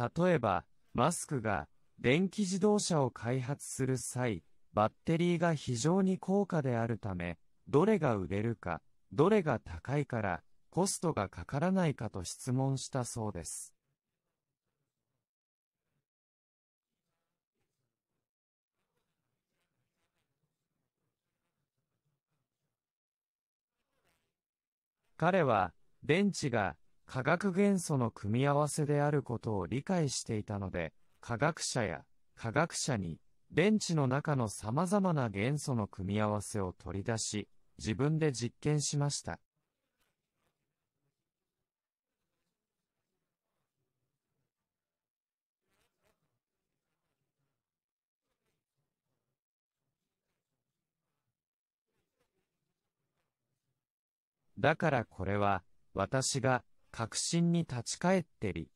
例えば、マスクが電気自動車を開発する際、バッテリーが非常に高価であるため、どれが売れるか、どれが高いから、コストがかからないかと質問したそうです。彼は、電池が化学元素の組み合わせであることを理解していたので、科学者や科学者に電池の中の様々な元素の組み合わせを取り出し、自分で実験しました。だからこれは、私が確信に立ち返ってり。